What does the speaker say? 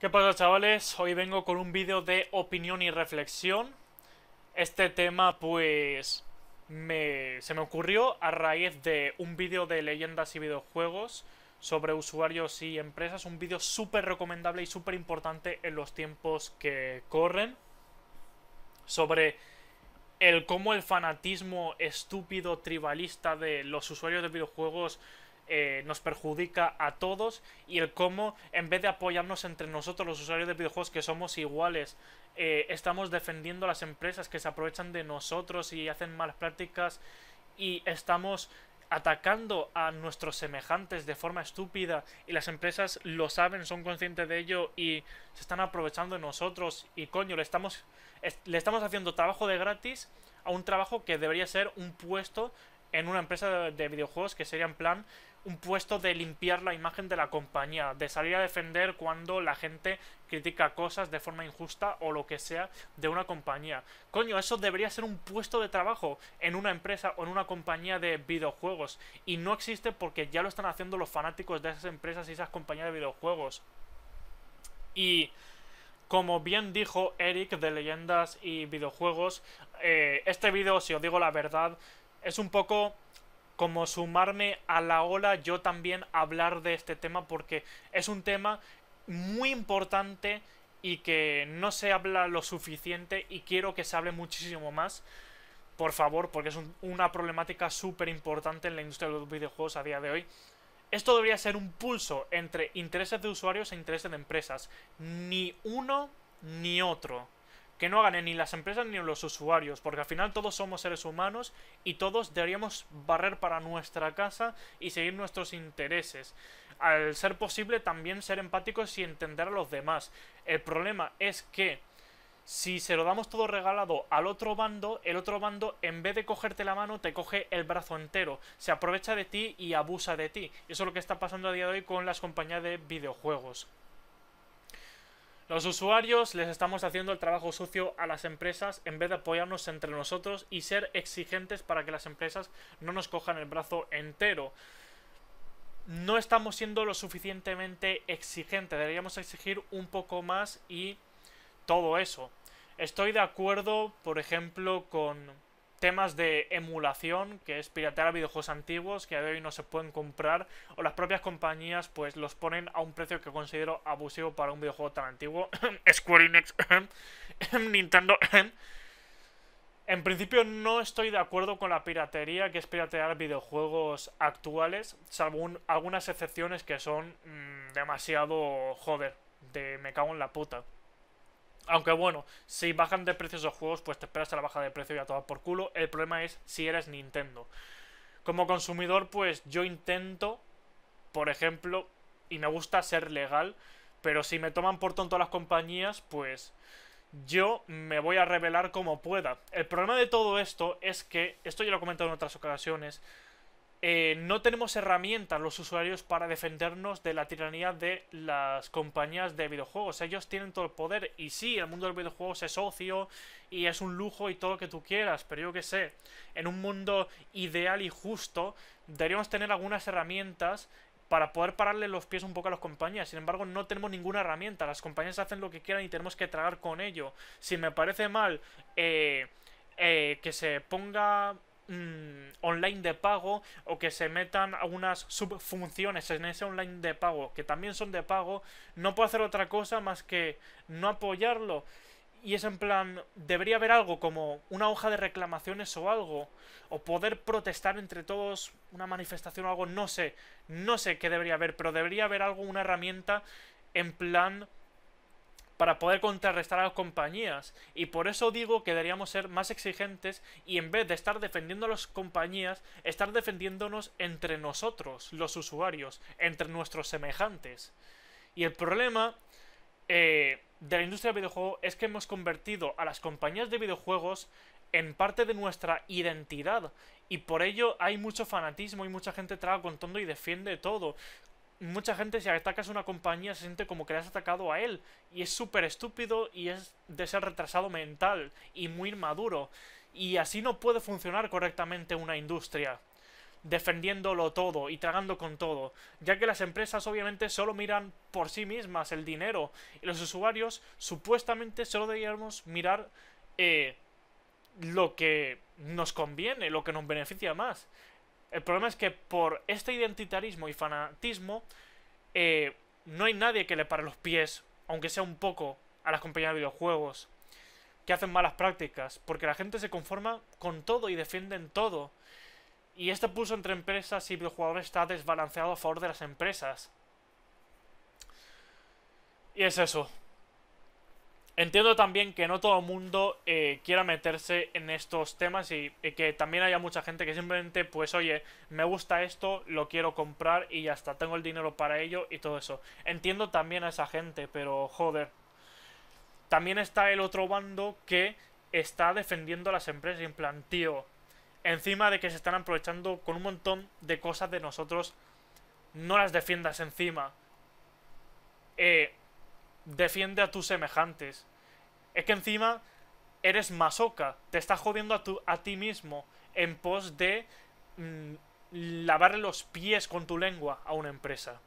¿Qué pasa chavales? Hoy vengo con un vídeo de opinión y reflexión. Este tema pues se me ocurrió a raíz de un vídeo de leyendas y videojuegos sobre usuarios y empresas. Un vídeo súper recomendable y súper importante en los tiempos que corren. Sobre el cómo el fanatismo estúpido, tribalista de los usuarios de videojuegos eh, nos perjudica a todos y el cómo, en vez de apoyarnos entre nosotros los usuarios de videojuegos que somos iguales, eh, estamos defendiendo a las empresas que se aprovechan de nosotros y hacen malas prácticas y estamos atacando a nuestros semejantes de forma estúpida y las empresas lo saben, son conscientes de ello y se están aprovechando de nosotros y coño, le estamos, le estamos haciendo trabajo de gratis a un trabajo que debería ser un puesto en una empresa de, videojuegos que sería en plan un puesto de limpiar la imagen de la compañía, de salir a defender cuando la gente critica cosas de forma injusta o lo que sea de una compañía. Coño, eso debería ser un puesto de trabajo en una empresa o en una compañía de videojuegos y no existe porque ya lo están haciendo los fanáticos de esas empresas y esas compañías de videojuegos. Y como bien dijo Eric de Leyendas y Videojuegos, eh, este vídeo, si os digo la verdad, es un poco como sumarme a la ola yo también hablar de este tema porque es un tema muy importante y que no se habla lo suficiente y quiero que se hable muchísimo más. Por favor, porque es una problemática súper importante en la industria de los videojuegos a día de hoy. Esto debería ser un pulso entre intereses de usuarios e intereses de empresas. Ni uno ni otro que no hagan ni las empresas ni los usuarios, porque al final todos somos seres humanos y todos deberíamos barrer para nuestra casa y seguir nuestros intereses. Al ser posible también ser empáticos y entender a los demás. El problema es que si se lo damos todo regalado al otro bando, el otro bando en vez de cogerte la mano te coge el brazo entero, se aprovecha de ti y abusa de ti. Eso es lo que está pasando a día de hoy con las compañías de videojuegos. Los usuarios les estamos haciendo el trabajo sucio a las empresas en vez de apoyarnos entre nosotros y ser exigentes para que las empresas no nos cojan el brazo entero. No estamos siendo lo suficientemente exigentes, deberíamos exigir un poco más y todo eso. Estoy de acuerdo, por ejemplo, con temas de emulación, que es piratear videojuegos antiguos que a día de hoy no se pueden comprar, o las propias compañías pues los ponen a un precio que considero abusivo para un videojuego tan antiguo. Square Enix, Nintendo. en principio no estoy de acuerdo con la piratería, que es piratear videojuegos actuales, salvo algunas excepciones que son mm, demasiado joder, de me cago en la puta. Aunque bueno, si bajan de precios los juegos, pues te esperas a la baja de precio y a tomar por culo. El problema es si eres Nintendo. Como consumidor, pues yo intento, por ejemplo, y me gusta ser legal, pero si me toman por tonto las compañías, pues yo me voy a revelar como pueda. El problema de todo esto es que, esto ya lo he comentado en otras ocasiones, eh, no tenemos herramientas los usuarios para defendernos de la tiranía de las compañías de videojuegos. Ellos tienen todo el poder y sí, el mundo de los videojuegos es ocio y es un lujo y todo lo que tú quieras, pero yo que sé, en un mundo ideal y justo deberíamos tener algunas herramientas para poder pararle los pies un poco a las compañías. Sin embargo, no tenemos ninguna herramienta. Las compañías hacen lo que quieran y tenemos que tragar con ello. Si me parece mal eh, eh, que se ponga Mm, online de pago o que se metan algunas subfunciones en ese online de pago que también son de pago, no puedo hacer otra cosa más que no apoyarlo. Y es en plan, debería haber algo como una hoja de reclamaciones o algo, o poder protestar entre todos, una manifestación o algo, no sé, no sé qué debería haber, pero debería haber algo, una herramienta en plan para poder contrarrestar a las compañías. Y por eso digo que deberíamos ser más exigentes y en vez de estar defendiendo a las compañías, estar defendiéndonos entre nosotros, los usuarios, entre nuestros semejantes. Y el problema eh, de la industria del videojuego es que hemos convertido a las compañías de videojuegos en parte de nuestra identidad. Y por ello hay mucho fanatismo y mucha gente traga con y defiende todo mucha gente si atacas a una compañía se siente como que le has atacado a él. Y es súper estúpido y es de ser retrasado mental y muy inmaduro. Y así no puede funcionar correctamente una industria. Defendiéndolo todo y tragando con todo. Ya que las empresas obviamente solo miran por sí mismas el dinero. Y los usuarios supuestamente solo deberíamos mirar... Eh, lo que nos conviene, lo que nos beneficia más. El problema es que por este identitarismo y fanatismo eh, no hay nadie que le pare los pies, aunque sea un poco, a las compañías de videojuegos que hacen malas prácticas, porque la gente se conforma con todo y defienden todo. Y este pulso entre empresas y videojuegos está desbalanceado a favor de las empresas. Y es eso. Entiendo también que no todo el mundo eh, quiera meterse en estos temas y, que también haya mucha gente que simplemente, pues oye, me gusta esto, lo quiero comprar y ya está, tengo el dinero para ello y todo eso. Entiendo también a esa gente, pero joder. También está el otro bando que está defendiendo a las empresas en plan, tío, encima de que se están aprovechando con un montón de cosas de nosotros, no las defiendas encima. Eh, defiende a tus semejantes. Es que encima eres masoca. Te estás jodiendo a, tu, a ti mismo en pos de mm, lavarle los pies con tu lengua a una empresa.